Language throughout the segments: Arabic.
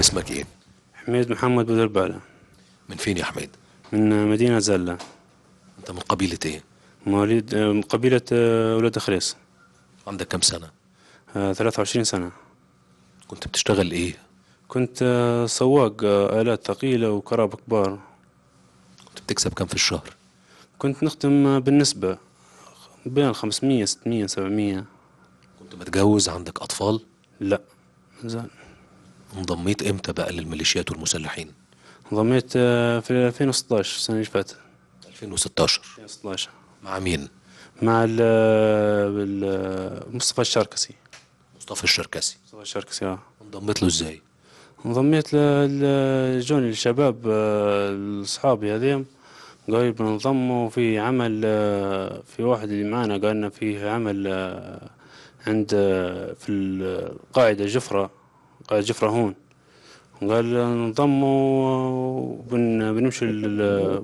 اسمك ايه؟ حميد محمد بودربالة من فين يا حميد؟ من مدينة زلة انت من قبيلة ايه؟ مواليد من آه، قبيلة آه، ولاد خريص عندك كم سنة؟ 23 آه، سنة كنت بتشتغل ايه؟ كنت سواق آلات ثقيلة وكراب كبار كنت بتكسب كم في الشهر؟ كنت نخدم بالنسبة بين 500 600 700 كنت متجوز عندك أطفال؟ لا زال انضميت امتى بقى للميليشيات والمسلحين؟ انضميت آه، في 2016 السنة اللي فاتت 2016 2016 مع مين؟ مع آه، آه، مصطفى الشركسي مصطفى الشركسي مصطفى الشركسي اه انضميت له ازاي؟ انضميت لجون الشباب الصحابي هذيم قالوا بنضموا في عمل في واحد اللي معانا قالنا فيه عمل عند في القاعدة جفرة قال جفرة هون قال نضموا بن بنمشي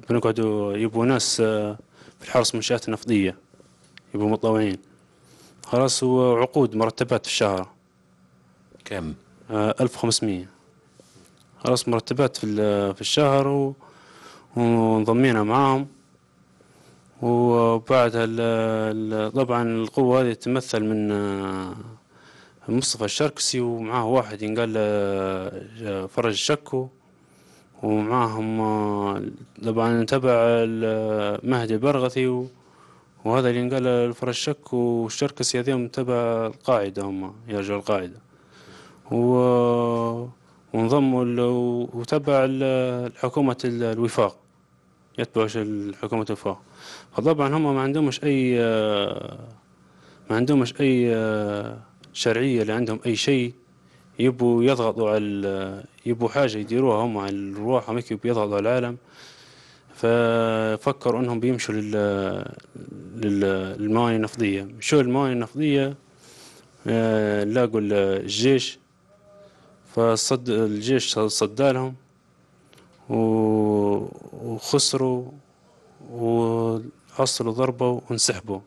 بنقعدوا يبوا ناس آه، في الحرس منشآت نفطية يبوا متطوعين خلاص وعقود مرتبات في الشهر كم؟ آه، ألف وخمسمية خلاص مرتبات في في الشهر وانضمينا معاهم وبعدها طبعا القوة هذه تتمثل من آه، مصطفى الشركسي ومعاه واحد ينقال آه، آه، فرج الشكو ومعاهم آه، طبعا تبع مهدي برغثي وهذا اللي ينقال الفرج الشكو والشركسي هذيهم تبع القاعدة هم يرجعوا القاعدة و وانضموا وتبع الحكومة الوفاق يتبع الحكومة الوفاق فطبعا هم ما عندهمش أي ما عندهمش أي شرعيه اللي عندهم اي شيء يبوا يضغطوا على يبوا حاجه يديروها هم على رواحهم هيك يضغطوا على العالم ففكروا انهم بيمشوا لل للموانئ النفطيه مشوا للموانئ النفطيه آه، لاقوا الجيش فصد الجيش صدالهم وخسروا وحصلوا ضربة وانسحبوا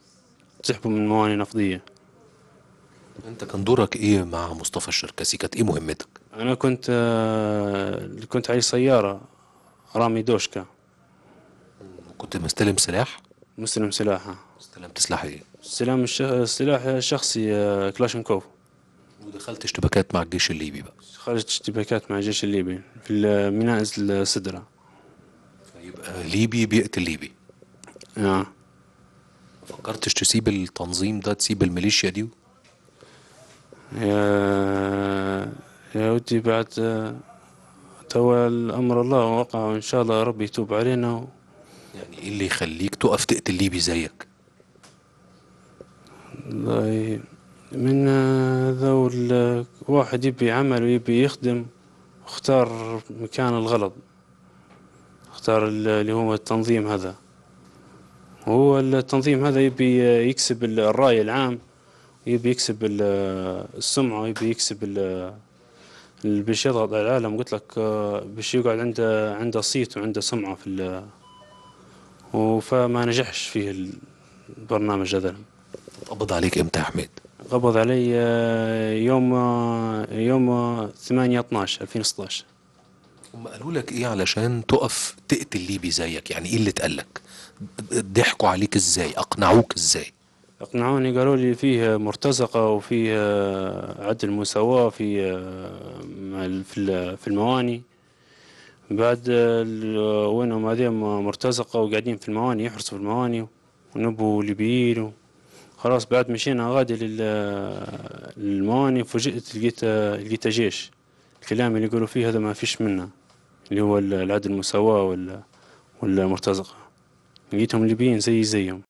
انسحبوا من المواني النفطيه انت كان دورك ايه مع مصطفى الشركسي كانت ايه مهمتك انا كنت آه، كنت عليه سياره رامي دوشكا كنت مستلم سلاح مستلم سلاح آه. استلمت سلاح ايه استلام السلاح الشخصي آه، كلاشنكوف ودخلت اشتباكات مع الجيش الليبي بقى خرجت اشتباكات مع الجيش الليبي في ميناء السدرة يبقى آه، ليبي بيقتل ليبي نعم آه. فكرتش تسيب التنظيم ده تسيب الميليشيا دي يا يا ودي بعد توا الامر الله وقع وان شاء الله ربي يتوب علينا يعني ايه اللي يخليك تقف تقتل ليبي زيك؟ والله من ذول واحد يبي عمل ويبي يخدم اختار مكان الغلط اختار اللي هو التنظيم هذا هو التنظيم هذا يبي يكسب الرأي العام يبي يكسب السمعة يبي يكسب اللي بيش يضغط على العالم قلت لك آه، بيش يقعد عنده عنده صيت وعنده سمعة في فما نجحش فيه البرنامج هذا قبض عليك امتى يا حميد؟ قبض علي آه، يوم آه، يوم 8 12 2016 هم قالوا لك ايه علشان تقف تقتل ليبي زيك يعني ايه اللي اتقال لك ضحكوا عليك ازاي اقنعوك ازاي اقنعوني قالوا لي فيه مرتزقة وفيه عدل مساواة في في المواني بعد وينهم هذين مرتزقة وقاعدين في المواني يحرسوا في المواني ونبوا ليبيين خلاص بعد مشينا غادي للمواني فوجئت لقيت لقيت جيش الكلام اللي يقولوا فيه هذا ما فيش منه اللي هو العدل المساواة ولا ولا مرتزقة لقيتهم ليبيين زي زيهم